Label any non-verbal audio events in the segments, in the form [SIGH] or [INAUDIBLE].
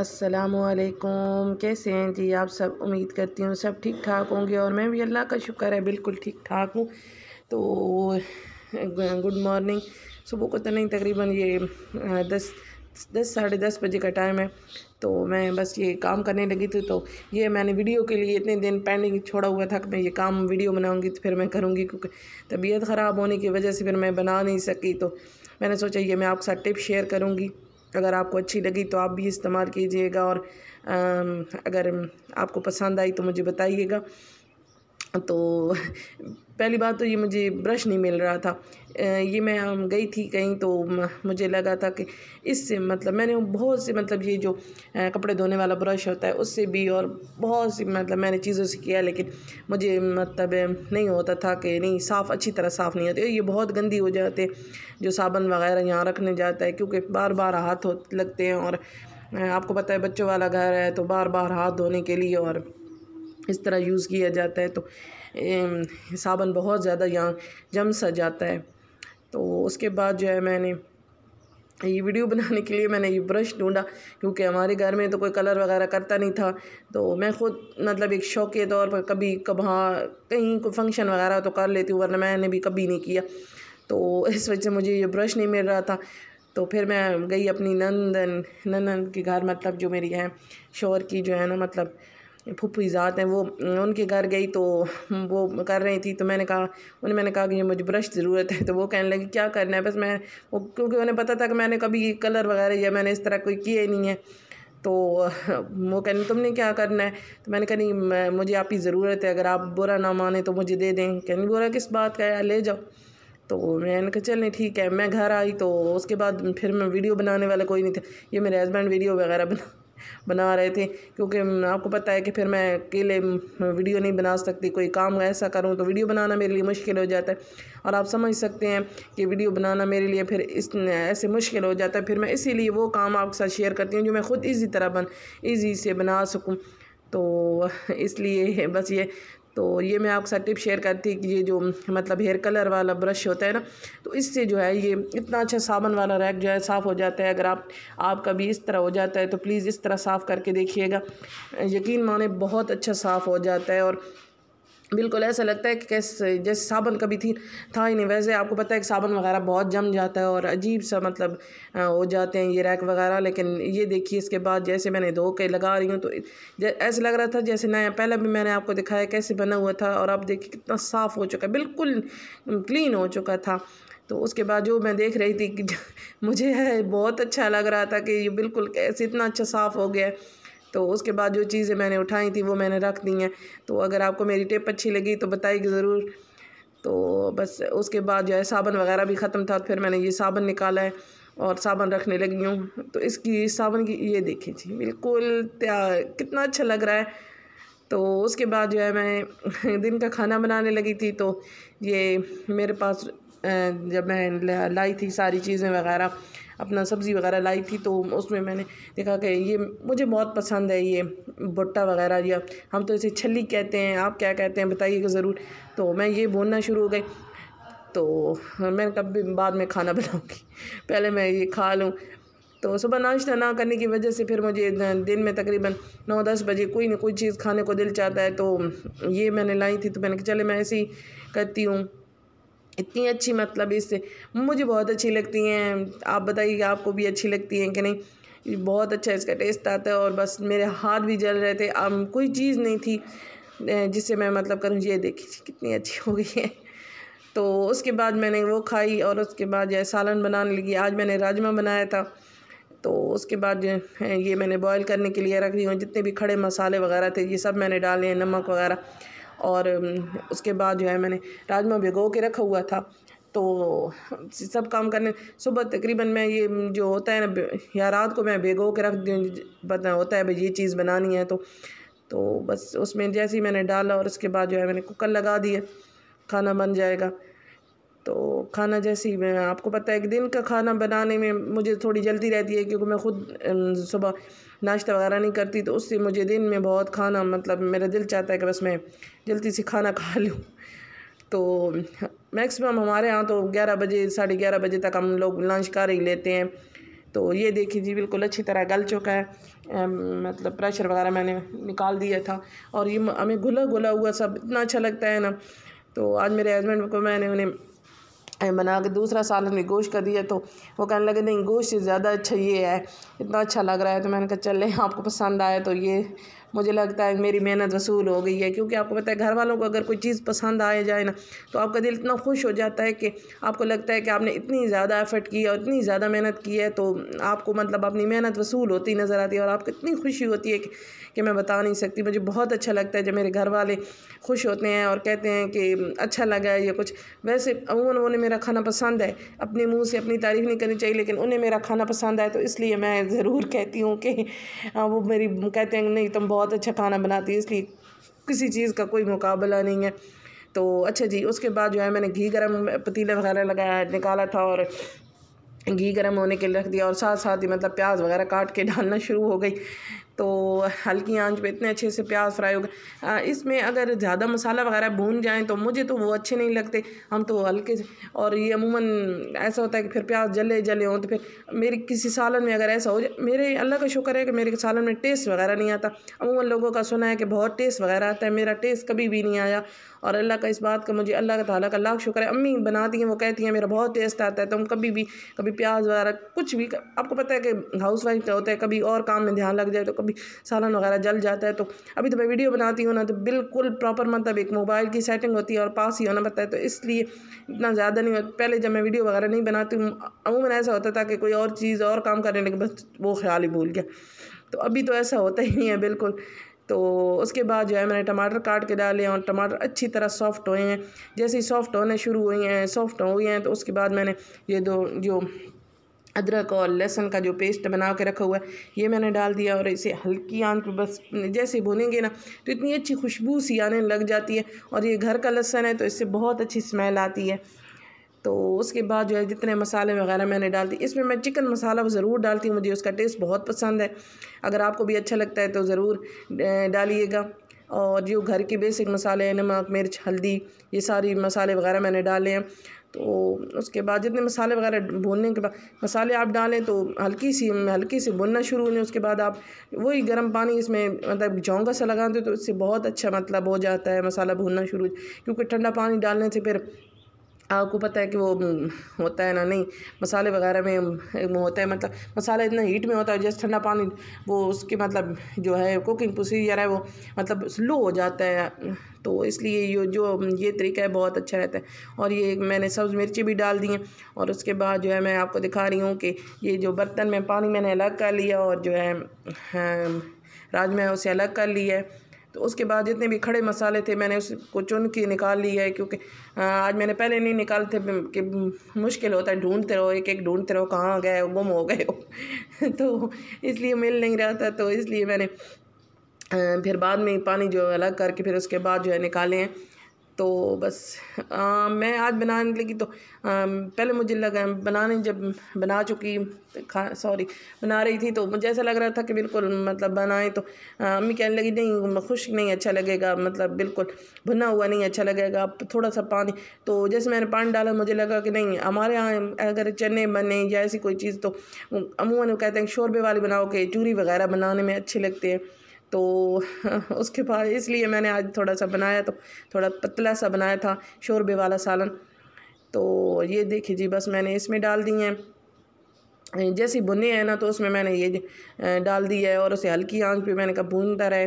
असलकुम कैसे हैं जी आप सब उम्मीद करती हूँ सब ठीक ठाक होंगे और मैं भी अल्लाह का शुक्र है बिल्कुल ठीक ठाक हूँ तो गुड मॉर्निंग सुबह को तो नहीं तकरीबन ये दस दस साढ़े दस बजे का टाइम है तो मैं बस ये काम करने लगी थी तो ये मैंने वीडियो के लिए इतने दिन पेंडिंग छोड़ा हुआ था कि मैं ये काम वीडियो बनाऊँगी तो फिर मैं करूँगी क्योंकि तबीयत ख़राब होने की वजह से फिर मैं बना नहीं सकी तो मैंने सोचा ये मैं आपके साथ टिप शेयर करूँगी अगर आपको अच्छी लगी तो आप भी इस्तेमाल कीजिएगा और अगर आपको पसंद आई तो मुझे बताइएगा तो पहली बात तो ये मुझे ब्रश नहीं मिल रहा था ये मैं गई थी कहीं तो मुझे लगा था कि इससे मतलब मैंने बहुत से मतलब ये जो कपड़े धोने वाला ब्रश होता है उससे भी और बहुत सी मतलब मैंने चीज़ों से किया लेकिन मुझे मतलब नहीं होता था कि नहीं साफ़ अच्छी तरह साफ़ नहीं होती ये बहुत गंदी हो जाते जो साबन वगैरह यहाँ रखने जाता है क्योंकि बार बार हाथ लगते हैं और आपको पता है बच्चों वाला घर है तो बार बार हाथ धोने के लिए और इस तरह यूज़ किया जाता है तो साबुन बहुत ज़्यादा यहाँ जम सा जाता है तो उसके बाद जो है मैंने ये वीडियो बनाने के लिए मैंने ये ब्रश ढूंढा क्योंकि हमारे घर में तो कोई कलर वगैरह करता नहीं था तो मैं खुद मतलब एक शौक के तौर पर कभी कभार कहीं कोई फंक्शन वगैरह तो कर लेती हूँ वरना मैंने भी कभी नहीं किया तो इस वजह से मुझे ये ब्रश नहीं मिल रहा था तो फिर मैं गई अपनी नंदन नंदन के घर मतलब जो मेरी है शोर की जो है ना मतलब फूफी ज़ात हैं वो उनके घर गई तो वो कर रही थी तो मैंने कहा उन्हें मैंने कहा कि ये मुझे ब्रश ज़रूरत है तो वो कहने लगी क्या करना है बस मैं वो क्योंकि उन्हें पता था कि मैंने कभी कलर वगैरह या मैंने इस तरह कोई किए नहीं है तो वो कहने तुमने क्या करना है तो मैंने कहा नहीं मुझे आपकी ज़रूरत है अगर आप बुरा ना माने तो मुझे दे दें कहने बुरा किस बात का है ले जाओ तो मैंने कहा चल नहीं ठीक है मैं घर आई तो उसके बाद फिर मैं वीडियो बनाने वाला कोई नहीं था ये मेरे हस्बैंड वीडियो वगैरह बना बना रहे थे क्योंकि आपको पता है कि फिर मैं अकेले वीडियो नहीं बना सकती कोई काम ऐसा करूँ तो वीडियो बनाना मेरे लिए मुश्किल हो जाता है और आप समझ सकते हैं कि वीडियो बनाना मेरे लिए फिर इस ऐसे मुश्किल हो जाता है फिर मैं इसीलिए वो काम आपके साथ शेयर करती हूँ जो मैं ख़ुद इसी तरह बन ईजी से बना सकूँ तो इसलिए बस ये तो ये मैं आपके साथ टिप शेयर करती कि ये जो मतलब हेयर कलर वाला ब्रश होता है ना तो इससे जो है ये इतना अच्छा साबन वाला रैक जो है साफ़ हो जाता है अगर आप आपका भी इस तरह हो जाता है तो प्लीज़ इस तरह साफ़ करके देखिएगा यकीन माने बहुत अच्छा साफ़ हो जाता है और बिल्कुल ऐसा लगता है कि कैसे जैसे साबन कभी थी था ही नहीं वैसे आपको पता है कि साबन वगैरह बहुत जम जाता है और अजीब सा मतलब हो जाते हैं ये रैक वगैरह लेकिन ये देखिए इसके बाद जैसे मैंने धो के लगा रही हूँ तो ऐसे लग रहा था जैसे नया पहले भी मैंने आपको दिखाया कैसे बना हुआ था और आप देखिए कितना साफ़ हो चुका है बिल्कुल क्लीन हो चुका था तो उसके बाद जो मैं देख रही थी कि मुझे बहुत अच्छा लग रहा था कि ये बिल्कुल कैसे इतना अच्छा साफ़ हो गया है तो उसके बाद जो चीज़ें मैंने उठाई थी वो मैंने रख दी हैं तो अगर आपको मेरी टिप अच्छी लगी तो बताएगी ज़रूर तो बस उसके बाद जो है साबन वगैरह भी ख़त्म था तो फिर मैंने ये साबन निकाला है और साबन रखने लगी हूँ तो इसकी साबन की ये देखें जी बिल्कुल कितना अच्छा लग रहा है तो उसके बाद जो है मैं [LAUGHS] दिन का खाना बनाने लगी थी तो ये मेरे पास जब मैं लाई थी सारी चीज़ें वगैरह अपना सब्ज़ी वगैरह लाई थी तो उसमें मैंने देखा कि ये मुझे बहुत पसंद है ये भुट्टा वगैरह या हम तो इसे छली कहते हैं आप क्या कहते हैं बताइएगा ज़रूर तो मैं ये बोलना शुरू हो गई तो मैं कब बाद में खाना [LAUGHS] बनाऊँगी पहले मैं ये खा लूँ तो सुबह नाश्ता ना करने की वजह से फिर मुझे दिन में तकरीबन नौ दस बजे कोई ना कोई चीज़ खाने को दिल चाहता है तो ये मैंने लाई थी तो मैंने कहा चले मैं ऐसे ही करती हूँ इतनी अच्छी मतलब इससे मुझे बहुत अच्छी लगती हैं आप बताइए कि आपको भी अच्छी लगती हैं कि नहीं बहुत अच्छा इसका टेस्ट आता है और बस मेरे हाथ भी जल रहे थे अब कोई चीज़ नहीं थी जिससे मैं मतलब करूँ ये देखिए कितनी अच्छी हो गई है तो उसके बाद मैंने वो खाई और उसके बाद जो है सालन बनाने लगी आज मैंने राजमा बनाया था तो उसके बाद जो ये मैंने बॉयल करने के लिए रख दी हूँ जितने भी खड़े मसाले वगैरह थे ये सब मैंने डाले हैं नमक वगैरह और उसके बाद जो है मैंने राजमा भिगो के रखा हुआ था तो सब काम करने सुबह तकरीबन मैं ये जो होता है ना या रात को मैं भिगो के रख बता होता है भाई ये चीज़ बनानी है तो तो बस उसमें जैसे ही मैंने डाला और उसके बाद जो है मैंने कुकर लगा दिए खाना बन जाएगा तो खाना जैसे ही मैं आपको पता है एक दिन का खाना बनाने में मुझे थोड़ी जल्दी रहती है क्योंकि मैं ख़ुद सुबह नाश्ता वगैरह नहीं करती तो उससे मुझे दिन में बहुत खाना मतलब मेरा दिल चाहता है कि बस मैं जल्दी से खाना [LAUGHS] खा लूँ तो मैक्सिमम हमारे यहाँ तो ग्यारह बजे साढ़े ग्यारह बजे तक हम लोग लंच कर ही लेते हैं तो ये देखिए जी बिल्कुल अच्छी तरह गल चुका है मतलब प्रेशर वगैरह मैंने निकाल दिया था और ये हमें घुला घुला हुआ सब इतना अच्छा लगता है ना तो आज मेरे हस्बैंड को मैंने उन्हें बना के दूसरा साल हमने गोश्त का दिया तो वो कहने लगे नहीं गोश्त से ज़्यादा अच्छा ये है इतना अच्छा लग रहा है तो मैंने कहा चलें आपको पसंद आया तो ये मुझे लगता है मेरी मेहनत वसूल हो गई है क्योंकि आपको पता है घर वालों को अगर कोई चीज़ पसंद आए जाए ना तो आपका दिल इतना खुश हो जाता है कि आपको लगता है कि आपने इतनी ज़्यादा एफ़र्ट की और इतनी ज़्यादा मेहनत की है तो आपको मतलब अपनी मेहनत वसूल होती नज़र आती है और आपको इतनी खुशी होती है कि, कि मैं बता नहीं सकती मुझे बहुत अच्छा लगता है जब मेरे घर वाले खुश होते हैं और कहते हैं कि अच्छा लगा है ये कुछ वैसे अमूमन उन्हें मेरा खाना पसंद है अपने मुँह से अपनी तारीफ़ नहीं करनी चाहिए लेकिन उन्हें मेरा खाना पसंद आए तो इसलिए मैं ज़रूर कहती हूँ कि हाँ, वो मेरी कहते हैं नहीं तुम बहुत बहुत अच्छा खाना बनाती है इसलिए किसी चीज़ का कोई मुकाबला नहीं है तो अच्छा जी उसके बाद जो है मैंने घी गर्म पतीला वगैरह लगाया निकाला था और घी गर्म होने के लिए रख दिया और साथ साथ ही मतलब प्याज वगैरह काट के डालना शुरू हो गई तो हल्की आंच पे इतने अच्छे से प्याज फ्राई हो गए इसमें अगर ज़्यादा मसाला वगैरह भून जाएँ तो मुझे तो वो अच्छे नहीं लगते हम तो हल्के से और ये अमूमन ऐसा होता है कि फिर प्याज जले जले हों तो फिर मेरी किसी सालन में अगर ऐसा हो जाए मेरे अल्लाह का शुक्र है कि मेरे सालन में टेस्ट वगैरह नहीं आता अमूमन लोगों का सुना है कि बहुत टेस्ट वगैरह आता है मेरा टेस्ट कभी भी नहीं आया और अल्लाह का इस बात का मुझे अल्लाह ताला का लाख शुक्र है अम्मी बनाती हैं वो कहती हैं मेरा बहुत टेस्ट आता है तुम तो कभी भी कभी प्याज वगैरह कुछ भी आपको पता है कि हाउस वाइफ होता है कभी और काम में ध्यान लग जाए तो कभी भी सालन वगैरह जल जाता है तो अभी तो मैं वीडियो बनाती हूँ ना तो बिल्कुल प्रॉपर मतलब एक मोबाइल की सेटिंग होती है और पास ही होना पड़ता है तो इसलिए इतना ज़्यादा नहीं होता पहले जब मैं वीडियो वगैरह नहीं बनाती हूँ अमूमन ऐसा होता था कि कोई और चीज़ और काम करने लगे बस वो ख्याल ही भूल गया तो अभी तो ऐसा होता ही नहीं है बिल्कुल तो उसके बाद जो है मैंने टमाटर काट के डाले और टमाटर अच्छी तरह सॉफ्ट हुए हैं जैसे ही सॉफ्ट होने शुरू हुए हैं सॉफ्ट हो गए हैं तो उसके बाद मैंने ये दो जो अदरक और लहसुन का जो पेस्ट बना के रखा हुआ है ये मैंने डाल दिया और इसे हल्की आंच पर बस जैसे भुनेंगे ना तो इतनी अच्छी खुशबू सी आने लग जाती है और ये घर का लहसुन है तो इससे बहुत अच्छी स्मेल आती है तो उसके बाद जो है जितने मसाले वगैरह मैंने डाल दिए इसमें मैं चिकन मसाला ज़रूर डालती हूँ मुझे उसका टेस्ट बहुत पसंद है अगर आपको भी अच्छा लगता है तो ज़रूर डालिएगा और जो घर के बेसिक मसाले हैं नमक मिर्च हल्दी ये सारी मसाले वगैरह मैंने डाले हैं तो उसके बाद जितने मसाले वगैरह भूनने के बाद मसाले आप डालें तो हल्की सी हल्की सी भुनना शुरू हो जाए उसके बाद आप वही गर्म पानी इसमें मतलब झोंका सा लगाते हो तो इससे बहुत अच्छा मतलब हो जाता है मसाला भूनना शुरू क्योंकि ठंडा पानी डालने से फिर आपको पता है कि वो हम्म, होता है ना नहीं मसाले वगैरह में हम्म, होता है मतलब मसाला इतना हीट में होता है जैसे ठंडा पानी वो उसके मतलब जो है कुकिंग प्रोसीजर है वो मतलब स्लो हो जाता है तो इसलिए ये जो हम्म, ये तरीका है बहुत अच्छा रहता है और ये मैंने सब्ज़ मिर्ची भी डाल दी है और उसके बाद जो है मैं आपको दिखा रही हूँ कि ये जो बर्तन में पानी मैंने अलग कर लिया और जो है राजमा उसे अलग कर लिया है तो उसके बाद जितने भी खड़े मसाले थे मैंने उसको चुन के निकाल ली है क्योंकि आज मैंने पहले नहीं निकाले थे कि मुश्किल होता है ढूंढते रहो एक एक ढूंढते रहो कहाँ गए हो गुम हो गए हो [LAUGHS] तो इसलिए मिल नहीं रहा था तो इसलिए मैंने फिर बाद में पानी जो अलग करके फिर उसके बाद जो है निकाले हैं तो बस मैं आज बनाने लगी तो पहले मुझे लगा बनाने जब बना चुकी खा सॉरी बना रही थी तो मुझे ऐसा लग रहा था कि बिल्कुल मतलब बनाएं तो अम्मी कहने लगी नहीं खुश नहीं अच्छा लगेगा मतलब बिल्कुल भुना हुआ नहीं अच्छा लगेगा थोड़ा सा पानी तो जैसे मैंने पानी डाला मुझे लगा कि नहीं हमारे यहाँ अगर चने बने या ऐसी कोई चीज़ तो अमूमन कहते हैं शोरबे वाले बनाओ के चूरी वगैरह बनाने में अच्छे लगते हैं तो [LAUGHS] उसके बाद इसलिए मैंने आज थोड़ा सा बनाया तो थोड़ा पतला सा बनाया था शोरबे वाला सालन तो ये देखिए जी बस मैंने इसमें डाल दिए हैं जैसी भुने हैं ना तो उसमें मैंने ये डाल दी है और उसे हल्की आंच पे मैंने कहा भूनता रहे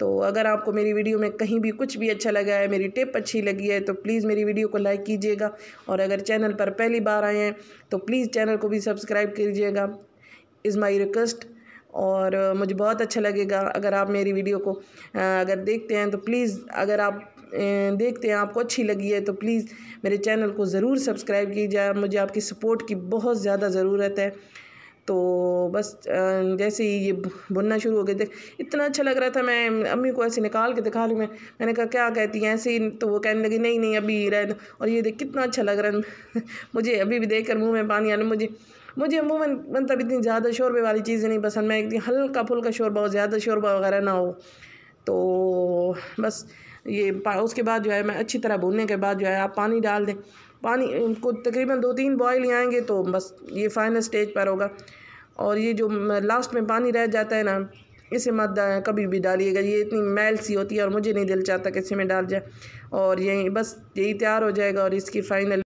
तो अगर आपको मेरी वीडियो में कहीं भी कुछ भी अच्छा लगा है मेरी टिप अच्छी लगी है तो प्लीज़ मेरी वीडियो को लाइक कीजिएगा और अगर चैनल पर पहली बार आए हैं तो प्लीज़ चैनल को भी सब्सक्राइब कीजिएगा इज़ माई रिक्वेस्ट और मुझे बहुत अच्छा लगेगा अगर आप मेरी वीडियो को अगर देखते हैं तो प्लीज़ अगर आप देखते हैं आपको अच्छी लगी है तो प्लीज़ मेरे चैनल को ज़रूर सब्सक्राइब कीजिए मुझे आपकी सपोर्ट की बहुत ज़्यादा ज़रूरत है तो बस जैसे ही ये बुनना शुरू हो गया देख इतना अच्छा लग रहा था मैं अम्मी को ऐसे निकाल के दिखा लूँ मैं मैंने कहा क्या कहती हैं ऐसे ही तो वो कहने लगी नहीं नहीं अभी रह और ये देख कितना अच्छा लग रहा है [LAUGHS] मुझे अभी भी देख कर मुँह में पानी आने मुझे मुझे अमूमन मतलब इतनी ज़्यादा शोरबे वाली चीज़ें नहीं पसंद मैं इतनी हल्का फुल्का शोरबा हो ज़्यादा शोरबा वगैरह ना हो तो बस ये उसके बाद जो है मैं अच्छी तरह भूनने के बाद जो है आप पानी डाल दें पानी को तकरीबन दो तीन बॉयल ही आएंगे तो बस ये फाइनल स्टेज पर होगा और ये जो लास्ट में पानी रह जाता है ना इसे मत कभी भी डालिएगा ये इतनी मैल सी होती है और मुझे नहीं दिल चाहता कि इसे में डाल जाए और यही बस यही तैयार हो जाएगा और इसकी फ़ाइनल